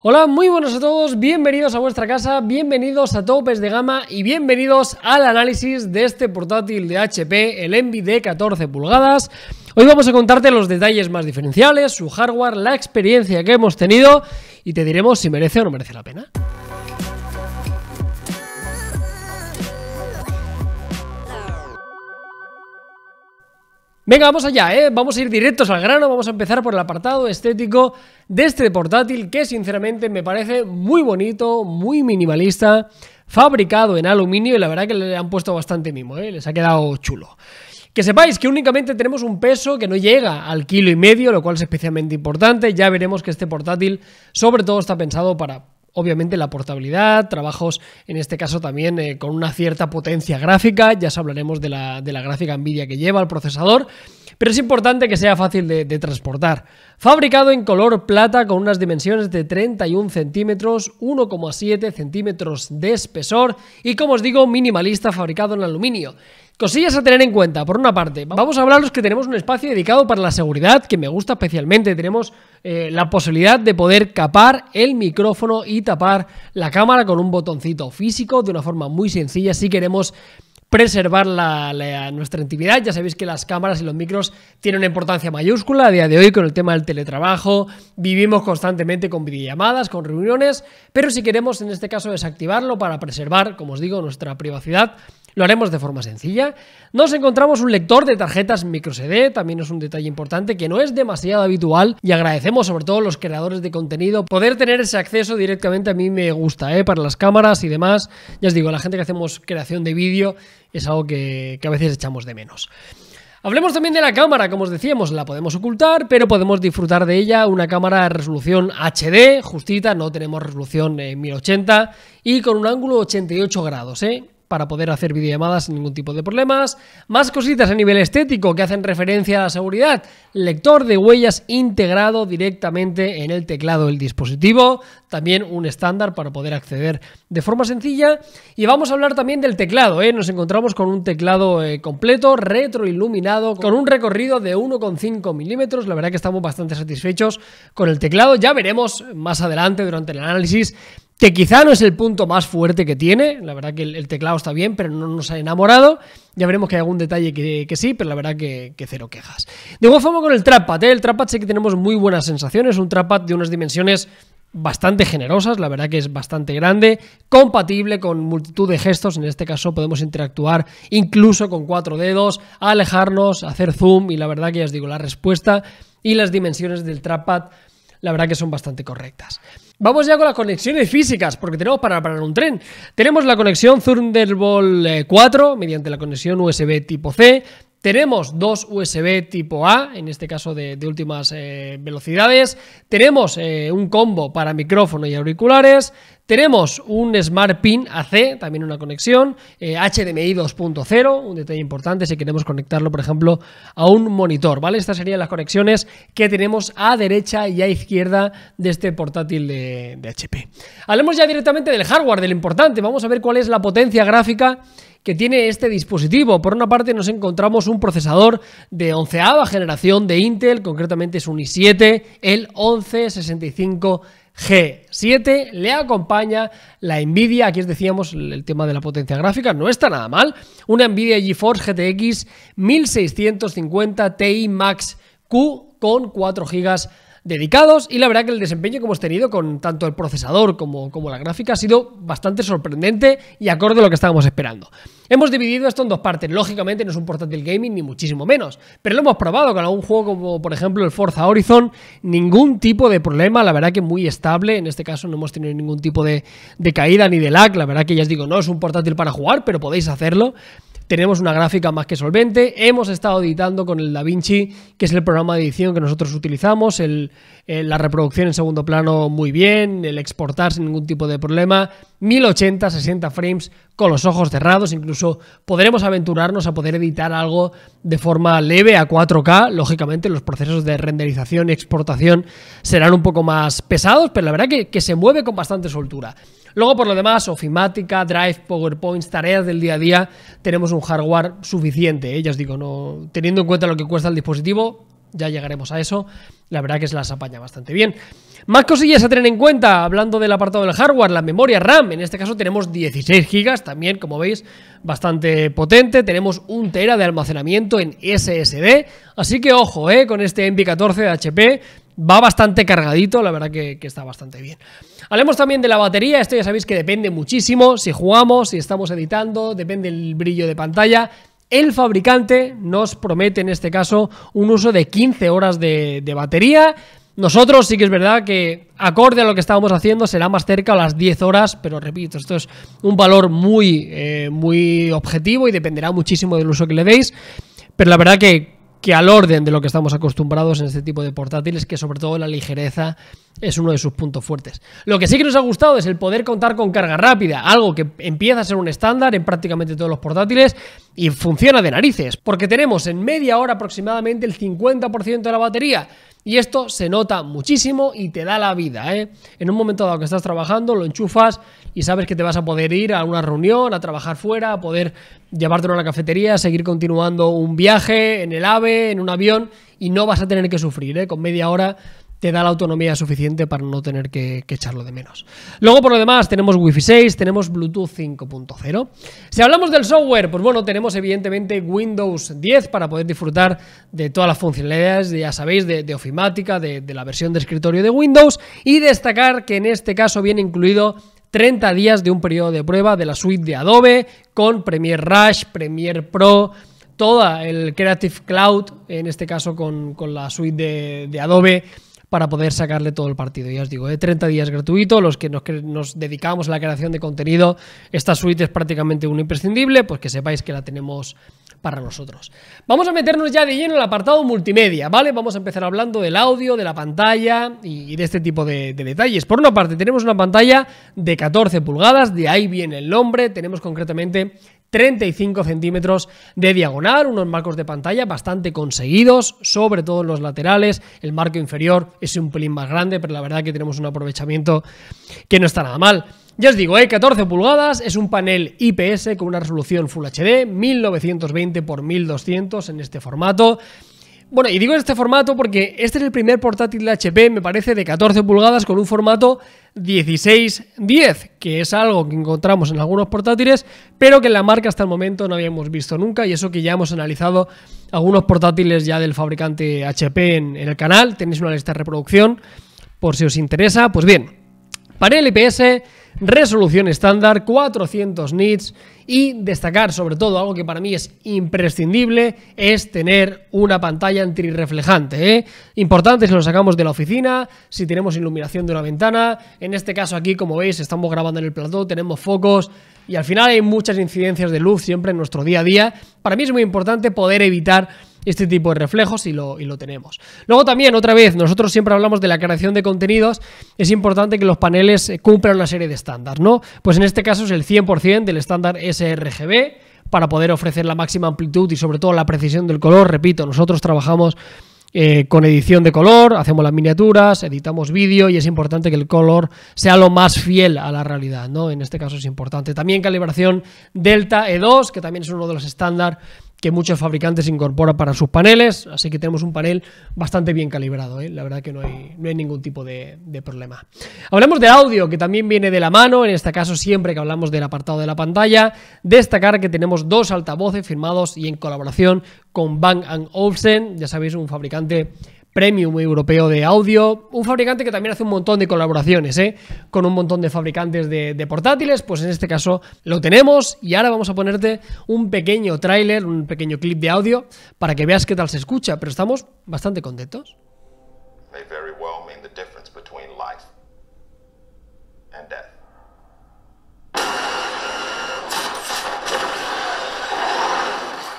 Hola, muy buenos a todos, bienvenidos a vuestra casa, bienvenidos a Topes de Gama y bienvenidos al análisis de este portátil de HP, el Envy de 14 pulgadas. Hoy vamos a contarte los detalles más diferenciales, su hardware, la experiencia que hemos tenido y te diremos si merece o no merece la pena. Venga, vamos allá, ¿eh? vamos a ir directos al grano, vamos a empezar por el apartado estético de este portátil que sinceramente me parece muy bonito, muy minimalista, fabricado en aluminio y la verdad que le han puesto bastante mimo, ¿eh? les ha quedado chulo. Que sepáis que únicamente tenemos un peso que no llega al kilo y medio, lo cual es especialmente importante. Ya veremos que este portátil sobre todo está pensado para obviamente la portabilidad, trabajos en este caso también eh, con una cierta potencia gráfica, ya os hablaremos de la, gráfica Nvidia que lleva el procesador, pero es importante que sea fácil de, de transportar. Fabricado en color plata con unas dimensiones de 31 centímetros, 1,7 centímetros de espesor y como os digo minimalista fabricado en aluminio. Cosillas a tener en cuenta, por una parte, vamos a hablaros que tenemos un espacio dedicado para la seguridad que me gusta especialmente. Tenemos eh, la posibilidad de poder capar el micrófono y tapar la cámara con un botoncito físico de una forma muy sencilla si queremos preservar nuestra intimidad. Ya sabéis que las cámaras y los micros tienen una importancia mayúscula a día de hoy con el tema del teletrabajo. Vivimos constantemente con videollamadas, con reuniones, pero si queremos en este caso desactivarlo para preservar, como os digo, nuestra privacidad, lo haremos de forma sencilla. Nos encontramos un lector de tarjetas microSD, también es un detalle importante que no es demasiado habitual y agradecemos sobre todo los creadores de contenido poder tener ese acceso directamente a mí me gusta, ¿eh? para las cámaras y demás. Ya os digo, la gente que hacemos creación de vídeo es algo que, a veces echamos de menos. Hablemos también de la cámara, como os decíamos, la podemos ocultar, pero podemos disfrutar de ella una cámara de resolución HD, justita, no tenemos resolución 1080 eh, y con un ángulo 88 grados, ¿eh? para poder hacer videollamadas sin ningún tipo de problemas. Más cositas a nivel estético que hacen referencia a la seguridad. Lector de huellas integrado directamente en el teclado del dispositivo. También un estándar para poder acceder de forma sencilla. Y vamos a hablar también del teclado. ¿eh? Nos encontramos con un teclado eh, completo, retroiluminado, con un recorrido de 1,5 milímetros. La verdad que estamos bastante satisfechos con el teclado. Ya veremos más adelante durante el análisis que quizá no es el punto más fuerte que tiene, la verdad que el, teclado está bien, pero no nos ha enamorado, ya veremos que hay algún detalle que, sí, pero la verdad que, cero quejas. De igual forma con el trackpad, ¿eh? el trackpad sí que tenemos muy buenas sensaciones, un trackpad de unas dimensiones bastante generosas, la verdad que es bastante grande, compatible con multitud de gestos, en este caso podemos interactuar incluso con cuatro dedos, alejarnos, hacer zoom y la verdad que ya os digo, la respuesta y las dimensiones del trackpad la verdad que son bastante correctas. Vamos ya con las conexiones físicas, porque tenemos para parar un tren. Tenemos la conexión Thunderbolt 4 eh, mediante la conexión USB tipo C, tenemos dos USB tipo A, en este caso de, últimas eh, velocidades. Tenemos eh, un combo para micrófono y auriculares. Tenemos un Smart Pin AC, también una conexión, HDMI eh, 2.0, un detalle importante si queremos conectarlo, por ejemplo, a un monitor, ¿vale? Estas serían las conexiones que tenemos a derecha y a izquierda de este portátil de, de HP. Hablemos ya directamente del hardware, del importante. Vamos a ver cuál es la potencia gráfica que tiene este dispositivo. Por una parte nos encontramos un procesador de onceava generación de Intel, concretamente es un i7, el 1165 G7 le acompaña la Nvidia, aquí os decíamos el tema de la potencia gráfica, no está nada mal, una Nvidia GeForce GTX 1650 Ti Max Q con 4 GB dedicados y la verdad que el desempeño que hemos tenido con tanto el procesador como, como la gráfica ha sido bastante sorprendente y acorde a lo que estábamos esperando. Hemos dividido esto en dos partes. Lógicamente no es un portátil gaming ni muchísimo menos, pero lo hemos probado con algún juego como por ejemplo el Forza Horizon. Ningún tipo de problema, la verdad que muy estable. En este caso no hemos tenido ningún tipo de, caída ni de lag. La verdad que ya os digo, no es un portátil para jugar, pero podéis hacerlo tenemos una gráfica más que solvente, hemos estado editando con el DaVinci, que es el programa de edición que nosotros utilizamos, eh, la reproducción en segundo plano muy bien, el exportar sin ningún tipo de problema, 1080, 60 frames con los ojos cerrados, incluso incluso podremos aventurarnos a poder editar algo de forma leve a 4K. Lógicamente los procesos de renderización y exportación serán un poco más pesados, pero la verdad que, se mueve con bastante soltura. Luego, por lo demás, ofimática, Drive, PowerPoint, tareas del día a día, tenemos un hardware suficiente. ¿eh? ya os digo, no, teniendo en cuenta lo que cuesta el dispositivo, ya llegaremos a eso la verdad que se las apaña bastante bien. Más cosillas a tener en cuenta, hablando del apartado del hardware, la memoria RAM, en este caso tenemos 16 GB, también como veis bastante potente, tenemos un tera de almacenamiento en SSD, así que ojo eh, con este mp 14 de HP, va bastante cargadito, la verdad que, que, está bastante bien. Hablemos también de la batería, esto ya sabéis que depende muchísimo, si jugamos, si estamos editando, depende el brillo de pantalla, el fabricante nos promete en este caso un uso de 15 horas de, batería, nosotros sí que es verdad que, acorde a lo que estábamos haciendo, será más cerca a las 10 horas, pero repito, esto es un valor muy, eh, muy objetivo y dependerá muchísimo del uso que le deis. Pero la verdad que que al orden de lo que estamos acostumbrados en este tipo de portátiles, que sobre todo la ligereza es uno de sus puntos fuertes. Lo que sí que nos ha gustado es el poder contar con carga rápida, algo que empieza a ser un estándar en prácticamente todos los portátiles y funciona de narices, porque tenemos en media hora aproximadamente el 50% de la batería. Y esto se nota muchísimo y te da la vida, ¿eh? En un momento dado que estás trabajando, lo enchufas, y sabes que te vas a poder ir a una reunión, a trabajar fuera, a poder llevártelo a la cafetería, seguir continuando un viaje en el AVE, en un avión y no vas a tener que sufrir, ¿eh? con media hora te da la autonomía suficiente para no tener que, echarlo de menos. Luego, por lo demás, tenemos Wi-Fi 6, tenemos Bluetooth 5.0. Si hablamos del software, pues bueno, tenemos evidentemente Windows 10 para poder disfrutar de todas las funcionalidades, ya sabéis, de, ofimática, de la versión de escritorio de Windows y destacar que en este caso viene incluido 30 días de un periodo de prueba de la suite de Adobe con Premiere Rush, Premiere Pro, toda el Creative Cloud, en este caso con, la suite de, Adobe, para poder sacarle todo el partido. Ya os digo, 30 ¿eh? días gratuito, los que nos, nos, dedicamos a la creación de contenido, esta suite es prácticamente un imprescindible, pues que sepáis que la tenemos para nosotros. Vamos a meternos ya de lleno en el apartado multimedia, ¿vale? Vamos a empezar hablando del audio, de la pantalla y de este tipo de detalles. Por una parte, tenemos una pantalla de 14 pulgadas, de ahí viene el nombre, tenemos concretamente 35 centímetros de diagonal, unos marcos de pantalla bastante conseguidos, sobre todo en los laterales, el marco inferior es un pelín más grande, pero la verdad que tenemos un aprovechamiento que no está nada mal. Ya os digo, ¿eh? 14 pulgadas, es un panel IPS con una resolución Full HD, 1920x1200 en este formato. Bueno, y digo en este formato porque este es el primer portátil de HP, me parece, de 14 pulgadas con un formato 1610, que es algo que encontramos en algunos portátiles, pero que en la marca hasta el momento no habíamos visto nunca, y eso que ya hemos analizado algunos portátiles ya del fabricante HP en el canal, tenéis una lista de reproducción por si os interesa, pues bien, panel IPS resolución estándar, 400 nits y destacar sobre todo algo que para mí es imprescindible es tener una pantalla antirreflejante. ¿eh? Importante si lo sacamos de la oficina, si tenemos iluminación de una ventana, en este caso aquí como veis estamos grabando en el plató, tenemos focos y al final hay muchas incidencias de luz siempre en nuestro día a día. Para mí es muy importante poder evitar este tipo de reflejos y lo, tenemos. Luego también, otra vez, nosotros siempre hablamos de la creación de contenidos, es importante que los paneles eh, cumplan una serie de estándares, ¿no? Pues en este caso es el 100% del estándar sRGB para poder ofrecer la máxima amplitud y sobre todo la precisión del color. Repito, nosotros trabajamos eh, con edición de color, hacemos las miniaturas, editamos vídeo y es importante que el color sea lo más fiel a la realidad, ¿no? En este caso es importante. También calibración Delta E2, que también es uno de los estándares que muchos fabricantes incorporan para sus paneles, así que tenemos un panel bastante bien calibrado, ¿eh? la verdad que no hay, ningún tipo de, problema. Hablemos de audio, que también viene de la mano, en este caso siempre que hablamos del apartado de la pantalla, destacar que tenemos dos altavoces firmados y en colaboración con Bang Olufsen, ya sabéis, un fabricante premium europeo de audio, un fabricante que también hace un montón de colaboraciones, ¿eh? con un montón de fabricantes de, portátiles, pues en este caso lo tenemos y ahora vamos a ponerte un pequeño tráiler, un pequeño clip de audio para que veas qué tal se escucha, pero estamos bastante contentos.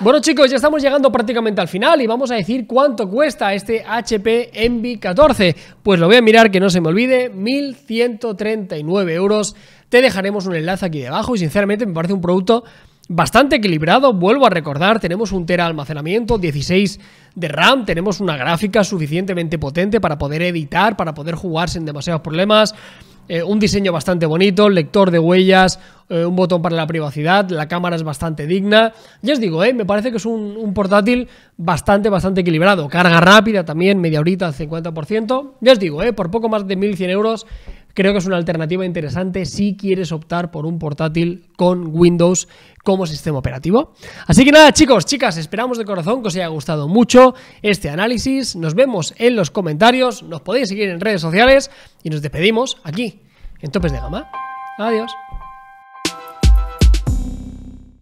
Bueno chicos, ya estamos llegando prácticamente al final y vamos a decir cuánto cuesta este HP Envy 14. Pues lo voy a mirar que no se me olvide, 1.139 euros. Te dejaremos un enlace aquí debajo y sinceramente me parece un producto bastante equilibrado, vuelvo a recordar, tenemos un tera almacenamiento, 16 de RAM, tenemos una gráfica suficientemente potente para poder editar, para poder jugar sin demasiados problemas. Eh, un diseño bastante bonito, lector de huellas, eh, un botón para la privacidad, la cámara es bastante digna. Ya os digo, eh, me parece que es un, portátil bastante, bastante equilibrado. Carga rápida también, media horita al 50%. Ya os digo, por poco más de 1.100 euros Creo que es una alternativa interesante si quieres optar por un portátil con Windows como sistema operativo. Así que nada, chicos, chicas, esperamos de corazón que os haya gustado mucho este análisis. Nos vemos en los comentarios, nos podéis seguir en redes sociales y nos despedimos aquí en Topes de Gama. Adiós.